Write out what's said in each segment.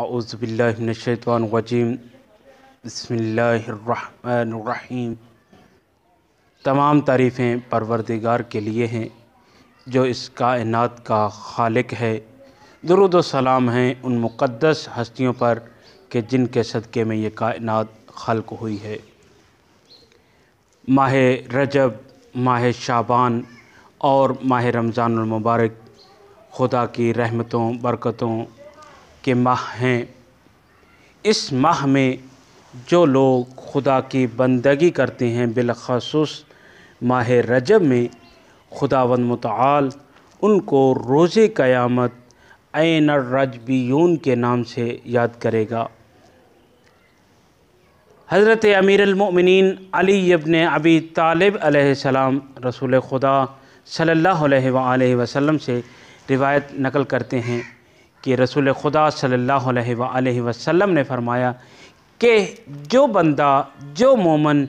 आउज़बिल्लिनशैतवानरजीम बसमीम तमाम तारीफ़ें परवरदिगार के लिए हैं जो इस कायनात का खालिक है दरुद सलाम हैं उन मुक़दस हस्तियों पर कि जिनके सदक़े में ये कायनात खलक़ हुई है माह रजब माह शाबान और माह रमज़ानमबारक खुदा की रहमतों बरकतों के माह हैं इस माह में जो लोग खुदा की बंदगी करते हैं बिलखसूस माह रजब में खुदावन मतल उनको रोज़े क़यामत आन रजबीन के नाम से याद करेगा हज़रत अमीरमिन अली इबन अबी तालब आसमाम रसूल खुदा सल्ला वसम से रिवायत नकल करते हैं कि रसूल खुदा सल्लल्लाहु अलैहि वसल्लम ने फरमाया कि जो बंदा जो मोमन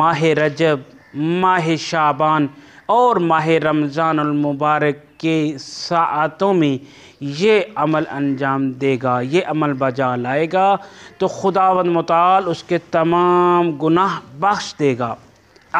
माह रजब माह शाबान और माह रमज़ानमबारक के सातों में ये अमल अंजाम देगा ये अमल बजा लाएगा तो खुदावन मताल उसके तमाम गुनाह बख्श देगा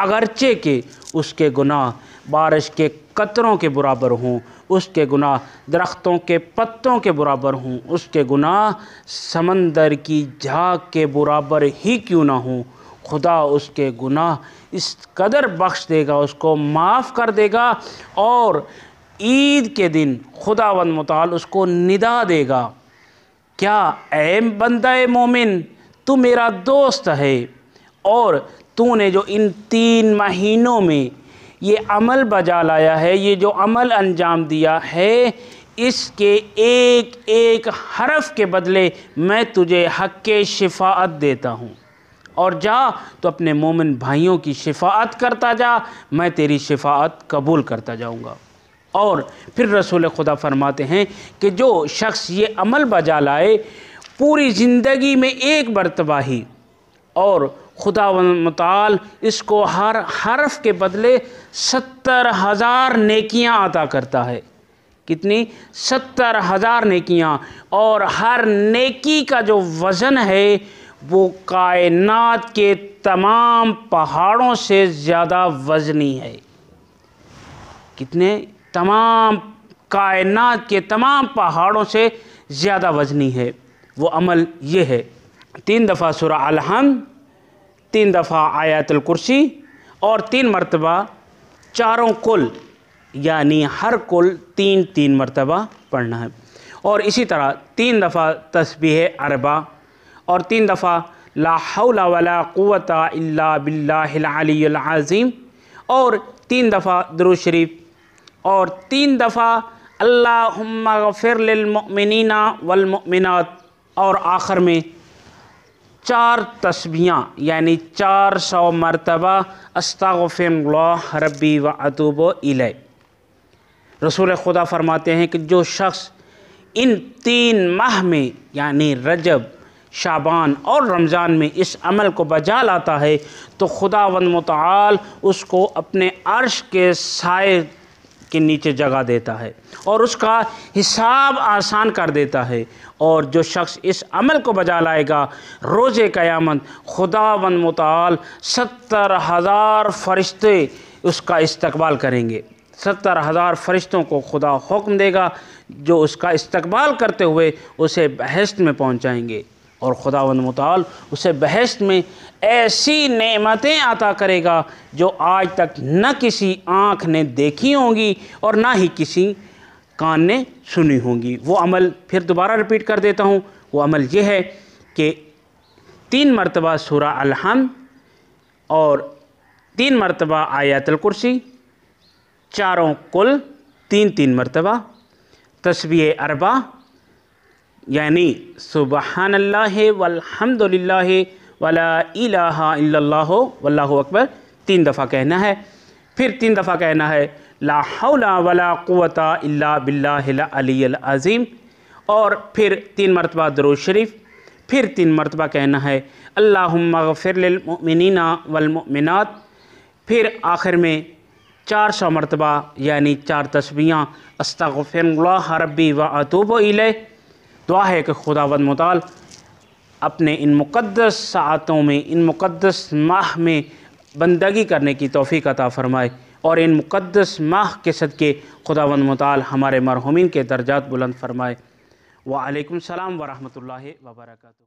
अगरचे के उसके गुनाह बारिश के कतरों के बराबर हों उसके गुनाह दरख्तों के पत्तों के बराबर हूँ उसके गुनाह समंदर की झाग के बराबर ही क्यों ना हूँ खुदा उसके गुनाह इस कदर बख्श देगा उसको माफ़ कर देगा और ईद के दिन खुदा खुदावन मताल उसको निदा देगा क्या एम बंदा मोमिन तू मेरा दोस्त है और तूने जो इन तीन महीनों में ये अमल बजा लाया है ये जो अमल अंजाम दिया है इसके एक एक हरफ के बदले मैं तुझे हक शिफात देता हूँ और जा तो अपने मोमिन भाइयों की शिफात करता जा मैं तेरी शिफात कबूल करता जाऊँगा और फिर रसूल खुदा फरमाते हैं कि जो शख्स ये अमल बजा लाए पूरी ज़िंदगी में एक बरतबाही और खुदा मताल इसको हर हरफ के बदले सत्तर हज़ार नेकियाँ अता करता है कितनी सत्तर हज़ार नेकियाँ और हर नेकी का जो वज़न है वो कायनात के तमाम पहाड़ों से ज़्यादा वज़नी है कितने तमाम कायनात के तमाम पहाड़ों से ज़्यादा वज़नी है वो अमल ये है तीन दफ़ा सुरा अलहम तीन दफ़ा आयातुल कुर्सी और तीन मरतबा चारों कुल यानी हर कुल तीन तीन मरतबा पढ़ना है और इसी तरह तीन दफ़ा तस्बीह अरबा और तीन दफ़ा लाहौला वला क़वत अल्ला बिल्लाज़ीम और तीन दफ़ा दरू शरीफ और तीन दफ़ा अल्लाफ़िरमिनना वलमिनत और आखिर में चार तस्बियाँ यानी चार सौ मरतबा अस्ताफ़िल्ला रबी व अतुब इल रसूल खुदा फरमाते हैं कि जो शख्स इन तीन माह में यानी रजब शाबान और रमज़ान में इस अमल को बजा लाता है तो खुदा वन मताल उसको अपने अर्श के साय के नीचे जगा देता है और उसका हिसाब आसान कर देता है और जो शख्स इस अमल को बजा लाएगा रोज़ क़यामत खुदा वन मताल सत्तर हज़ार फरिश्ते उसका इस्तकबाल करेंगे सत्तर हज़ार फरिश्तों को खुदा हुक्म देगा जो उसका इस्तकबाल करते हुए उसे बहस्त में पहुँचाएँगे और ख़ुदा मताल उसे बहस्त में ऐसी नेमतें अता करेगा जो आज तक न किसी आँख ने देखी होंगी और ना ही किसी कान ने सुनी होंगी वो अमल फिर दोबारा रिपीट कर देता हूँ वो अमल यह है कि तीन मरतबा सूरा अलहम और तीन मरतबा आयातल कुर्सी चारों कुल तीन तीन मरतबा तस्वीर अरबा यानी सुबहानल्ला वल्हमदिल्ला वला इलाहा वल्लाहु अकबर तीन दफ़ा कहना है फिर तीन दफ़ा कहना है ला वला क़ुवता इल्ला और फिर तीन मरतबा दरो शरीफ फिर तीन मरतबा कहना है अल्लाफ़िरमिनना वलमिनत फिर आखिर में चार सौ मरतबा यानी चार तस्वियाँ अस्तफ़िर रबी व अतूब इले दुआ है कि खुदावंद मताल अपने इन मुक़दस सातों में इन मुक़दस माह में बंदगी करने की तोफ़ी अता फ़रमाए और इन मुक़दस माह के सदक़े खुदावंद मताल हमारे मरहूमिन के दर्जात बुलंद फरमाए वालेकुम सलाम वरहमल वर्का